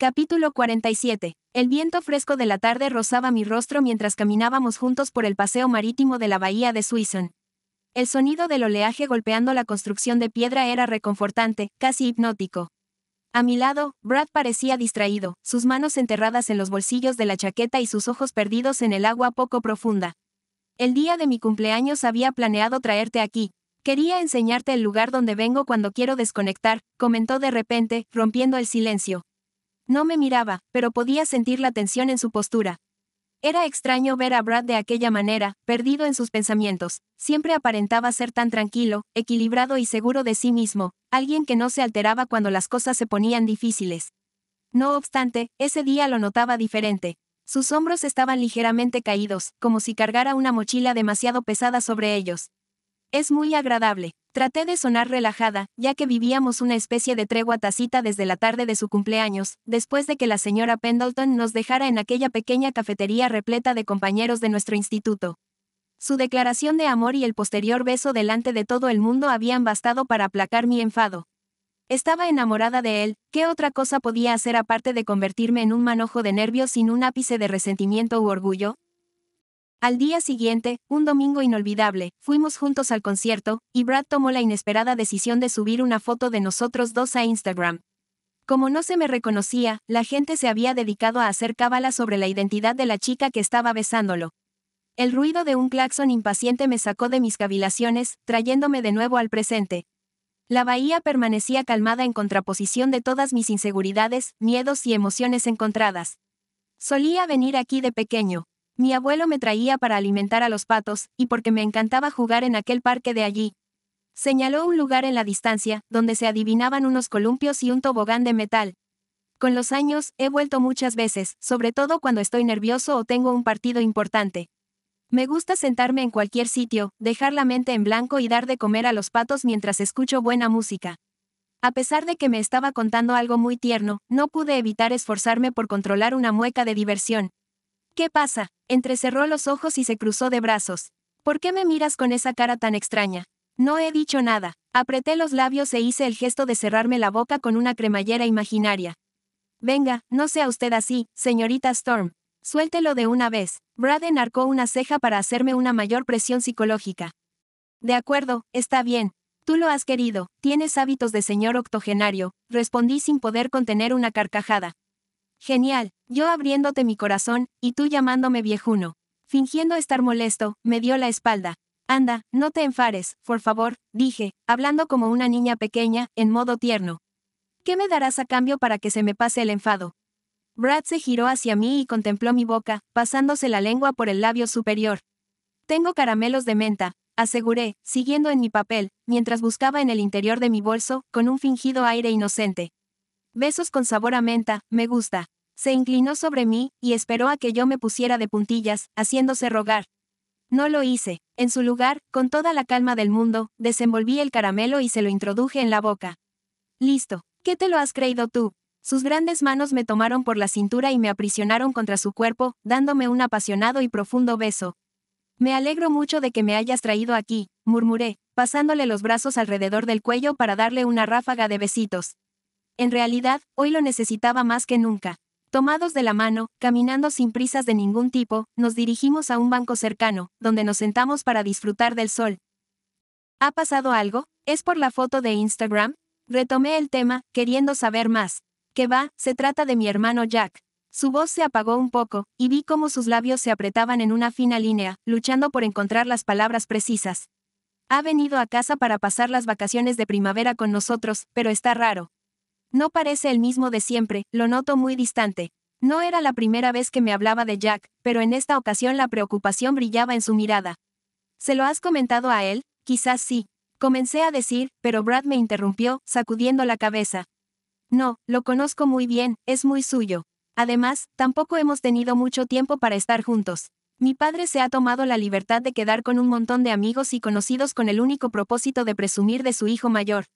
Capítulo 47. El viento fresco de la tarde rozaba mi rostro mientras caminábamos juntos por el paseo marítimo de la bahía de Suizon. El sonido del oleaje golpeando la construcción de piedra era reconfortante, casi hipnótico. A mi lado, Brad parecía distraído, sus manos enterradas en los bolsillos de la chaqueta y sus ojos perdidos en el agua poco profunda. El día de mi cumpleaños había planeado traerte aquí. Quería enseñarte el lugar donde vengo cuando quiero desconectar, comentó de repente, rompiendo el silencio. No me miraba, pero podía sentir la tensión en su postura. Era extraño ver a Brad de aquella manera, perdido en sus pensamientos. Siempre aparentaba ser tan tranquilo, equilibrado y seguro de sí mismo, alguien que no se alteraba cuando las cosas se ponían difíciles. No obstante, ese día lo notaba diferente. Sus hombros estaban ligeramente caídos, como si cargara una mochila demasiado pesada sobre ellos. Es muy agradable. Traté de sonar relajada, ya que vivíamos una especie de tregua tacita desde la tarde de su cumpleaños, después de que la señora Pendleton nos dejara en aquella pequeña cafetería repleta de compañeros de nuestro instituto. Su declaración de amor y el posterior beso delante de todo el mundo habían bastado para aplacar mi enfado. Estaba enamorada de él, ¿qué otra cosa podía hacer aparte de convertirme en un manojo de nervios sin un ápice de resentimiento u orgullo? Al día siguiente, un domingo inolvidable, fuimos juntos al concierto, y Brad tomó la inesperada decisión de subir una foto de nosotros dos a Instagram. Como no se me reconocía, la gente se había dedicado a hacer cábala sobre la identidad de la chica que estaba besándolo. El ruido de un claxon impaciente me sacó de mis cavilaciones, trayéndome de nuevo al presente. La bahía permanecía calmada en contraposición de todas mis inseguridades, miedos y emociones encontradas. Solía venir aquí de pequeño, mi abuelo me traía para alimentar a los patos, y porque me encantaba jugar en aquel parque de allí. Señaló un lugar en la distancia, donde se adivinaban unos columpios y un tobogán de metal. Con los años, he vuelto muchas veces, sobre todo cuando estoy nervioso o tengo un partido importante. Me gusta sentarme en cualquier sitio, dejar la mente en blanco y dar de comer a los patos mientras escucho buena música. A pesar de que me estaba contando algo muy tierno, no pude evitar esforzarme por controlar una mueca de diversión. ¿Qué pasa? Entrecerró los ojos y se cruzó de brazos. ¿Por qué me miras con esa cara tan extraña? No he dicho nada. Apreté los labios e hice el gesto de cerrarme la boca con una cremallera imaginaria. Venga, no sea usted así, señorita Storm. Suéltelo de una vez. Brad enarcó una ceja para hacerme una mayor presión psicológica. De acuerdo, está bien. Tú lo has querido, tienes hábitos de señor octogenario, respondí sin poder contener una carcajada. Genial, yo abriéndote mi corazón, y tú llamándome viejuno. Fingiendo estar molesto, me dio la espalda. Anda, no te enfares, por favor, dije, hablando como una niña pequeña, en modo tierno. ¿Qué me darás a cambio para que se me pase el enfado? Brad se giró hacia mí y contempló mi boca, pasándose la lengua por el labio superior. Tengo caramelos de menta, aseguré, siguiendo en mi papel, mientras buscaba en el interior de mi bolso, con un fingido aire inocente. Besos con sabor a menta, me gusta. Se inclinó sobre mí, y esperó a que yo me pusiera de puntillas, haciéndose rogar. No lo hice. En su lugar, con toda la calma del mundo, desenvolví el caramelo y se lo introduje en la boca. Listo. ¿Qué te lo has creído tú? Sus grandes manos me tomaron por la cintura y me aprisionaron contra su cuerpo, dándome un apasionado y profundo beso. Me alegro mucho de que me hayas traído aquí, murmuré, pasándole los brazos alrededor del cuello para darle una ráfaga de besitos. En realidad, hoy lo necesitaba más que nunca. Tomados de la mano, caminando sin prisas de ningún tipo, nos dirigimos a un banco cercano, donde nos sentamos para disfrutar del sol. ¿Ha pasado algo? ¿Es por la foto de Instagram? Retomé el tema, queriendo saber más. ¿Qué va? Se trata de mi hermano Jack. Su voz se apagó un poco, y vi cómo sus labios se apretaban en una fina línea, luchando por encontrar las palabras precisas. Ha venido a casa para pasar las vacaciones de primavera con nosotros, pero está raro. No parece el mismo de siempre, lo noto muy distante. No era la primera vez que me hablaba de Jack, pero en esta ocasión la preocupación brillaba en su mirada. ¿Se lo has comentado a él? Quizás sí. Comencé a decir, pero Brad me interrumpió, sacudiendo la cabeza. No, lo conozco muy bien, es muy suyo. Además, tampoco hemos tenido mucho tiempo para estar juntos. Mi padre se ha tomado la libertad de quedar con un montón de amigos y conocidos con el único propósito de presumir de su hijo mayor.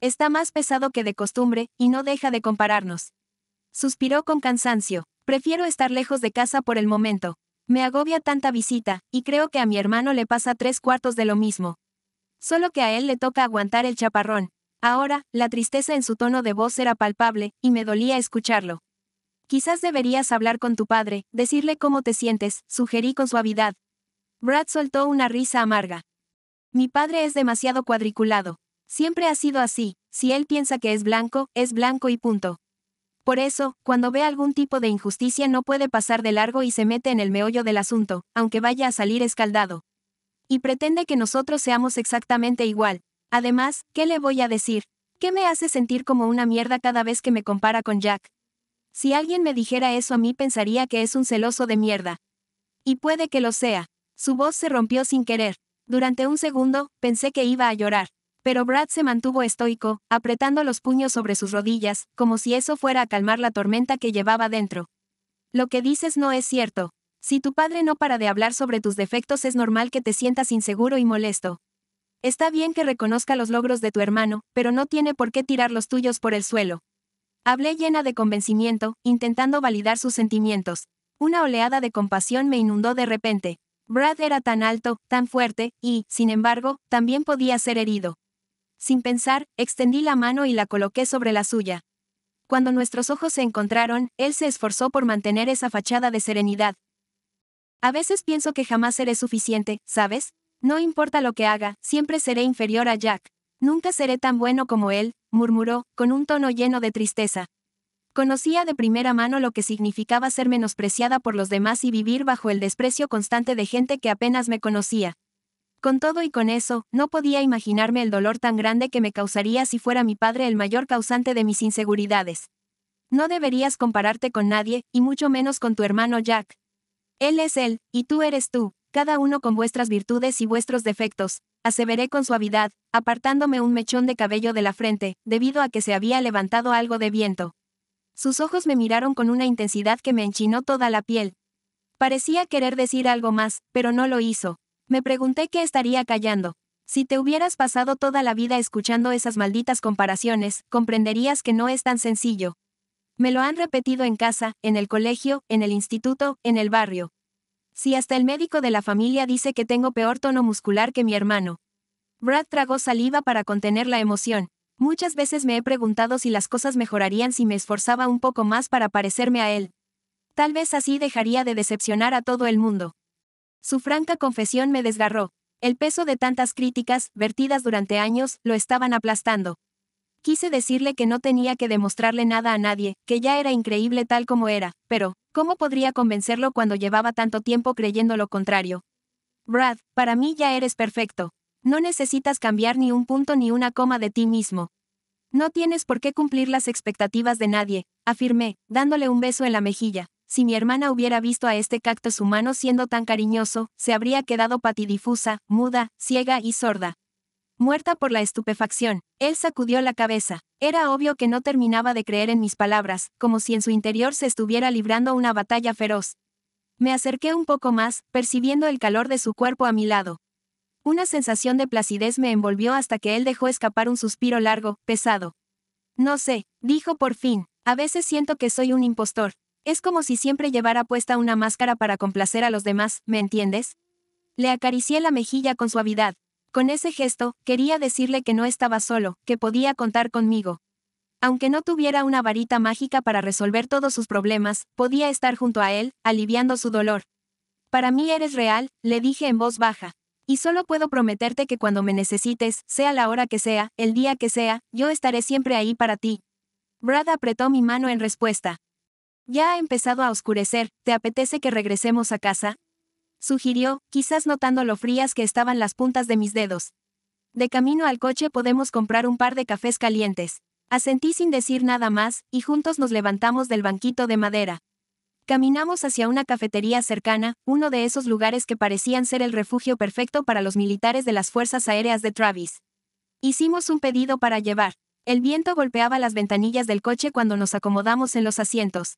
Está más pesado que de costumbre, y no deja de compararnos. Suspiró con cansancio. Prefiero estar lejos de casa por el momento. Me agobia tanta visita, y creo que a mi hermano le pasa tres cuartos de lo mismo. Solo que a él le toca aguantar el chaparrón. Ahora, la tristeza en su tono de voz era palpable, y me dolía escucharlo. Quizás deberías hablar con tu padre, decirle cómo te sientes, sugerí con suavidad. Brad soltó una risa amarga. Mi padre es demasiado cuadriculado. Siempre ha sido así, si él piensa que es blanco, es blanco y punto. Por eso, cuando ve algún tipo de injusticia no puede pasar de largo y se mete en el meollo del asunto, aunque vaya a salir escaldado. Y pretende que nosotros seamos exactamente igual. Además, ¿qué le voy a decir? ¿Qué me hace sentir como una mierda cada vez que me compara con Jack? Si alguien me dijera eso a mí pensaría que es un celoso de mierda. Y puede que lo sea. Su voz se rompió sin querer. Durante un segundo, pensé que iba a llorar. Pero Brad se mantuvo estoico, apretando los puños sobre sus rodillas, como si eso fuera a calmar la tormenta que llevaba dentro. Lo que dices no es cierto. Si tu padre no para de hablar sobre tus defectos es normal que te sientas inseguro y molesto. Está bien que reconozca los logros de tu hermano, pero no tiene por qué tirar los tuyos por el suelo. Hablé llena de convencimiento, intentando validar sus sentimientos. Una oleada de compasión me inundó de repente. Brad era tan alto, tan fuerte, y, sin embargo, también podía ser herido. Sin pensar, extendí la mano y la coloqué sobre la suya. Cuando nuestros ojos se encontraron, él se esforzó por mantener esa fachada de serenidad. A veces pienso que jamás seré suficiente, ¿sabes? No importa lo que haga, siempre seré inferior a Jack. Nunca seré tan bueno como él, murmuró, con un tono lleno de tristeza. Conocía de primera mano lo que significaba ser menospreciada por los demás y vivir bajo el desprecio constante de gente que apenas me conocía. Con todo y con eso, no podía imaginarme el dolor tan grande que me causaría si fuera mi padre el mayor causante de mis inseguridades. No deberías compararte con nadie, y mucho menos con tu hermano Jack. Él es él, y tú eres tú, cada uno con vuestras virtudes y vuestros defectos, aseveré con suavidad, apartándome un mechón de cabello de la frente, debido a que se había levantado algo de viento. Sus ojos me miraron con una intensidad que me enchinó toda la piel. Parecía querer decir algo más, pero no lo hizo. Me pregunté qué estaría callando. Si te hubieras pasado toda la vida escuchando esas malditas comparaciones, comprenderías que no es tan sencillo. Me lo han repetido en casa, en el colegio, en el instituto, en el barrio. Si hasta el médico de la familia dice que tengo peor tono muscular que mi hermano. Brad tragó saliva para contener la emoción. Muchas veces me he preguntado si las cosas mejorarían si me esforzaba un poco más para parecerme a él. Tal vez así dejaría de decepcionar a todo el mundo. Su franca confesión me desgarró. El peso de tantas críticas, vertidas durante años, lo estaban aplastando. Quise decirle que no tenía que demostrarle nada a nadie, que ya era increíble tal como era, pero, ¿cómo podría convencerlo cuando llevaba tanto tiempo creyendo lo contrario? Brad, para mí ya eres perfecto. No necesitas cambiar ni un punto ni una coma de ti mismo. No tienes por qué cumplir las expectativas de nadie, afirmé, dándole un beso en la mejilla. Si mi hermana hubiera visto a este cactus humano siendo tan cariñoso, se habría quedado patidifusa, muda, ciega y sorda. Muerta por la estupefacción, él sacudió la cabeza. Era obvio que no terminaba de creer en mis palabras, como si en su interior se estuviera librando una batalla feroz. Me acerqué un poco más, percibiendo el calor de su cuerpo a mi lado. Una sensación de placidez me envolvió hasta que él dejó escapar un suspiro largo, pesado. No sé, dijo por fin, a veces siento que soy un impostor. Es como si siempre llevara puesta una máscara para complacer a los demás, ¿me entiendes? Le acaricié la mejilla con suavidad. Con ese gesto, quería decirle que no estaba solo, que podía contar conmigo. Aunque no tuviera una varita mágica para resolver todos sus problemas, podía estar junto a él, aliviando su dolor. Para mí eres real, le dije en voz baja. Y solo puedo prometerte que cuando me necesites, sea la hora que sea, el día que sea, yo estaré siempre ahí para ti. Brad apretó mi mano en respuesta. Ya ha empezado a oscurecer, ¿te apetece que regresemos a casa? Sugirió, quizás notando lo frías que estaban las puntas de mis dedos. De camino al coche podemos comprar un par de cafés calientes. Asentí sin decir nada más, y juntos nos levantamos del banquito de madera. Caminamos hacia una cafetería cercana, uno de esos lugares que parecían ser el refugio perfecto para los militares de las Fuerzas Aéreas de Travis. Hicimos un pedido para llevar. El viento golpeaba las ventanillas del coche cuando nos acomodamos en los asientos.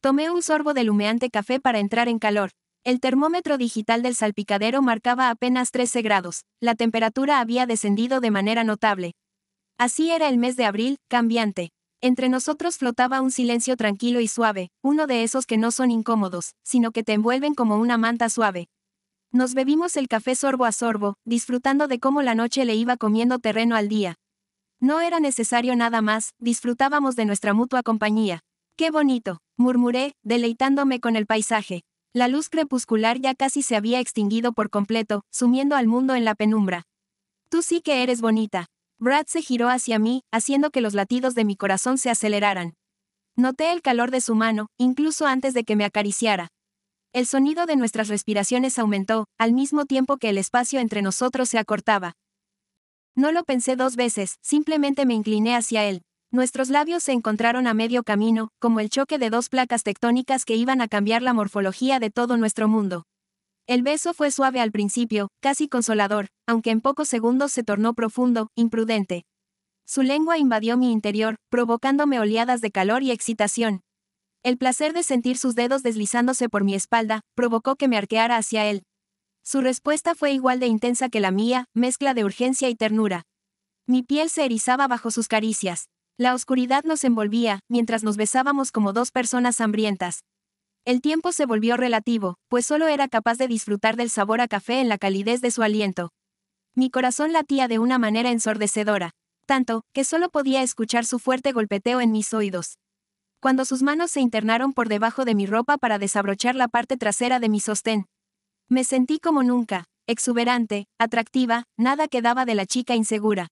Tomé un sorbo del humeante café para entrar en calor. El termómetro digital del salpicadero marcaba apenas 13 grados, la temperatura había descendido de manera notable. Así era el mes de abril, cambiante. Entre nosotros flotaba un silencio tranquilo y suave, uno de esos que no son incómodos, sino que te envuelven como una manta suave. Nos bebimos el café sorbo a sorbo, disfrutando de cómo la noche le iba comiendo terreno al día. No era necesario nada más, disfrutábamos de nuestra mutua compañía. ¡Qué bonito! murmuré, deleitándome con el paisaje. La luz crepuscular ya casi se había extinguido por completo, sumiendo al mundo en la penumbra. Tú sí que eres bonita. Brad se giró hacia mí, haciendo que los latidos de mi corazón se aceleraran. Noté el calor de su mano, incluso antes de que me acariciara. El sonido de nuestras respiraciones aumentó, al mismo tiempo que el espacio entre nosotros se acortaba. No lo pensé dos veces, simplemente me incliné hacia él. Nuestros labios se encontraron a medio camino, como el choque de dos placas tectónicas que iban a cambiar la morfología de todo nuestro mundo. El beso fue suave al principio, casi consolador, aunque en pocos segundos se tornó profundo, imprudente. Su lengua invadió mi interior, provocándome oleadas de calor y excitación. El placer de sentir sus dedos deslizándose por mi espalda, provocó que me arqueara hacia él. Su respuesta fue igual de intensa que la mía, mezcla de urgencia y ternura. Mi piel se erizaba bajo sus caricias. La oscuridad nos envolvía, mientras nos besábamos como dos personas hambrientas. El tiempo se volvió relativo, pues solo era capaz de disfrutar del sabor a café en la calidez de su aliento. Mi corazón latía de una manera ensordecedora, tanto, que solo podía escuchar su fuerte golpeteo en mis oídos. Cuando sus manos se internaron por debajo de mi ropa para desabrochar la parte trasera de mi sostén. Me sentí como nunca, exuberante, atractiva, nada quedaba de la chica insegura.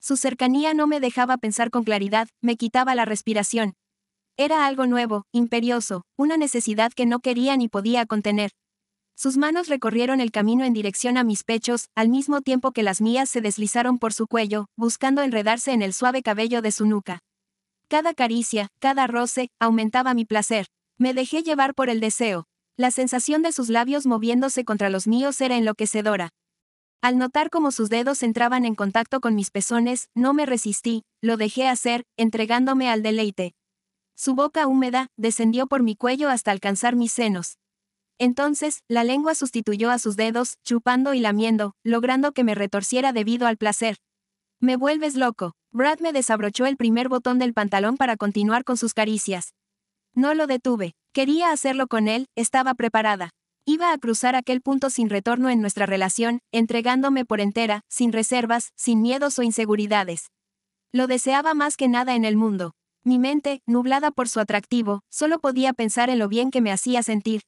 Su cercanía no me dejaba pensar con claridad, me quitaba la respiración. Era algo nuevo, imperioso, una necesidad que no quería ni podía contener. Sus manos recorrieron el camino en dirección a mis pechos, al mismo tiempo que las mías se deslizaron por su cuello, buscando enredarse en el suave cabello de su nuca. Cada caricia, cada roce, aumentaba mi placer. Me dejé llevar por el deseo. La sensación de sus labios moviéndose contra los míos era enloquecedora. Al notar cómo sus dedos entraban en contacto con mis pezones, no me resistí, lo dejé hacer, entregándome al deleite. Su boca húmeda descendió por mi cuello hasta alcanzar mis senos. Entonces, la lengua sustituyó a sus dedos, chupando y lamiendo, logrando que me retorciera debido al placer. Me vuelves loco. Brad me desabrochó el primer botón del pantalón para continuar con sus caricias. No lo detuve. Quería hacerlo con él, estaba preparada. Iba a cruzar aquel punto sin retorno en nuestra relación, entregándome por entera, sin reservas, sin miedos o inseguridades. Lo deseaba más que nada en el mundo. Mi mente, nublada por su atractivo, solo podía pensar en lo bien que me hacía sentir.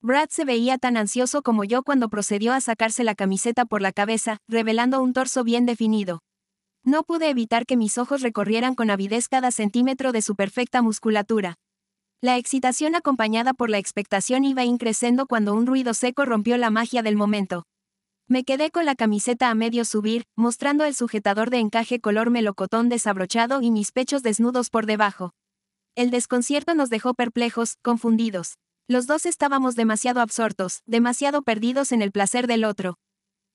Brad se veía tan ansioso como yo cuando procedió a sacarse la camiseta por la cabeza, revelando un torso bien definido. No pude evitar que mis ojos recorrieran con avidez cada centímetro de su perfecta musculatura. La excitación acompañada por la expectación iba increciendo cuando un ruido seco rompió la magia del momento. Me quedé con la camiseta a medio subir, mostrando el sujetador de encaje color melocotón desabrochado y mis pechos desnudos por debajo. El desconcierto nos dejó perplejos, confundidos. Los dos estábamos demasiado absortos, demasiado perdidos en el placer del otro.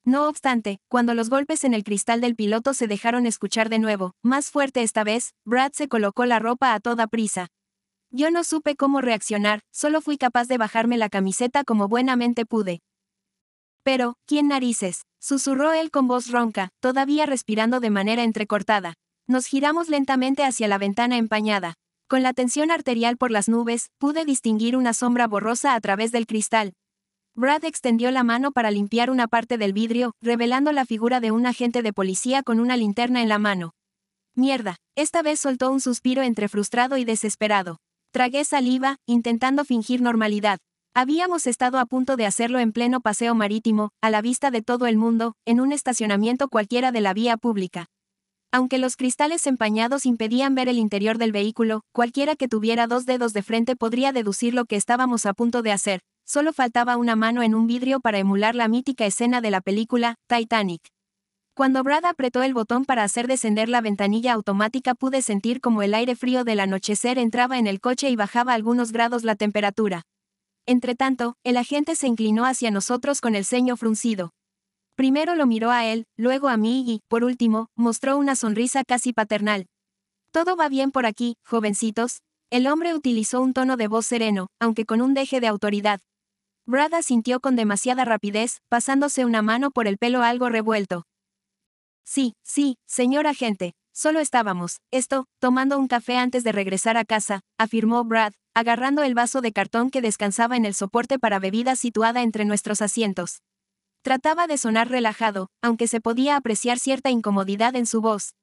No obstante, cuando los golpes en el cristal del piloto se dejaron escuchar de nuevo, más fuerte esta vez, Brad se colocó la ropa a toda prisa, yo no supe cómo reaccionar, solo fui capaz de bajarme la camiseta como buenamente pude. Pero, ¿quién narices? susurró él con voz ronca, todavía respirando de manera entrecortada. Nos giramos lentamente hacia la ventana empañada. Con la tensión arterial por las nubes, pude distinguir una sombra borrosa a través del cristal. Brad extendió la mano para limpiar una parte del vidrio, revelando la figura de un agente de policía con una linterna en la mano. Mierda, esta vez soltó un suspiro entre frustrado y desesperado. Tragué saliva, intentando fingir normalidad. Habíamos estado a punto de hacerlo en pleno paseo marítimo, a la vista de todo el mundo, en un estacionamiento cualquiera de la vía pública. Aunque los cristales empañados impedían ver el interior del vehículo, cualquiera que tuviera dos dedos de frente podría deducir lo que estábamos a punto de hacer, solo faltaba una mano en un vidrio para emular la mítica escena de la película, Titanic. Cuando Brad apretó el botón para hacer descender la ventanilla automática pude sentir como el aire frío del anochecer entraba en el coche y bajaba algunos grados la temperatura. Entretanto, el agente se inclinó hacia nosotros con el ceño fruncido. Primero lo miró a él, luego a mí y, por último, mostró una sonrisa casi paternal. Todo va bien por aquí, jovencitos. El hombre utilizó un tono de voz sereno, aunque con un deje de autoridad. Brada sintió con demasiada rapidez, pasándose una mano por el pelo algo revuelto. Sí, sí, señor agente, solo estábamos, esto, tomando un café antes de regresar a casa, afirmó Brad, agarrando el vaso de cartón que descansaba en el soporte para bebidas situada entre nuestros asientos. Trataba de sonar relajado, aunque se podía apreciar cierta incomodidad en su voz.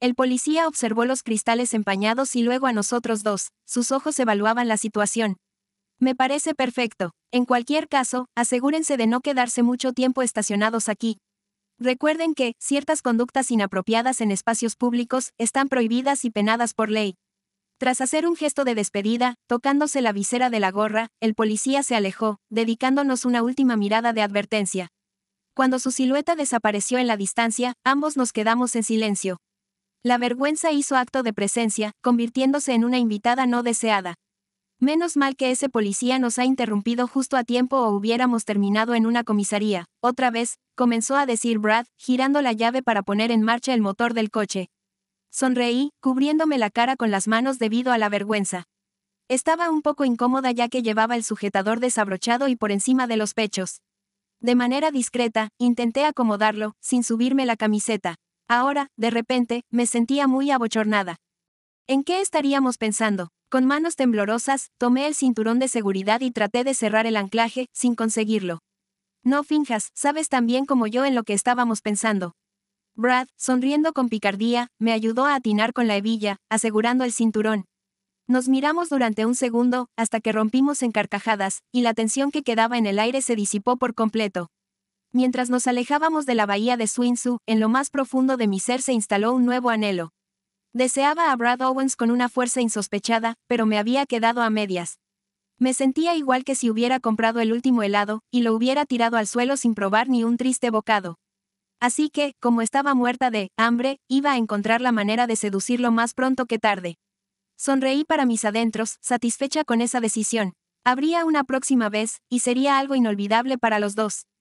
El policía observó los cristales empañados y luego a nosotros dos, sus ojos evaluaban la situación. Me parece perfecto. En cualquier caso, asegúrense de no quedarse mucho tiempo estacionados aquí, Recuerden que ciertas conductas inapropiadas en espacios públicos están prohibidas y penadas por ley. Tras hacer un gesto de despedida, tocándose la visera de la gorra, el policía se alejó, dedicándonos una última mirada de advertencia. Cuando su silueta desapareció en la distancia, ambos nos quedamos en silencio. La vergüenza hizo acto de presencia, convirtiéndose en una invitada no deseada. Menos mal que ese policía nos ha interrumpido justo a tiempo o hubiéramos terminado en una comisaría. Otra vez, comenzó a decir Brad, girando la llave para poner en marcha el motor del coche. Sonreí, cubriéndome la cara con las manos debido a la vergüenza. Estaba un poco incómoda ya que llevaba el sujetador desabrochado y por encima de los pechos. De manera discreta, intenté acomodarlo, sin subirme la camiseta. Ahora, de repente, me sentía muy abochornada. ¿En qué estaríamos pensando? Con manos temblorosas, tomé el cinturón de seguridad y traté de cerrar el anclaje, sin conseguirlo. No finjas, sabes tan bien como yo en lo que estábamos pensando. Brad, sonriendo con picardía, me ayudó a atinar con la hebilla, asegurando el cinturón. Nos miramos durante un segundo, hasta que rompimos en carcajadas, y la tensión que quedaba en el aire se disipó por completo. Mientras nos alejábamos de la bahía de Swinsu, en lo más profundo de mi ser se instaló un nuevo anhelo. Deseaba a Brad Owens con una fuerza insospechada, pero me había quedado a medias. Me sentía igual que si hubiera comprado el último helado, y lo hubiera tirado al suelo sin probar ni un triste bocado. Así que, como estaba muerta de hambre, iba a encontrar la manera de seducirlo más pronto que tarde. Sonreí para mis adentros, satisfecha con esa decisión. Habría una próxima vez, y sería algo inolvidable para los dos.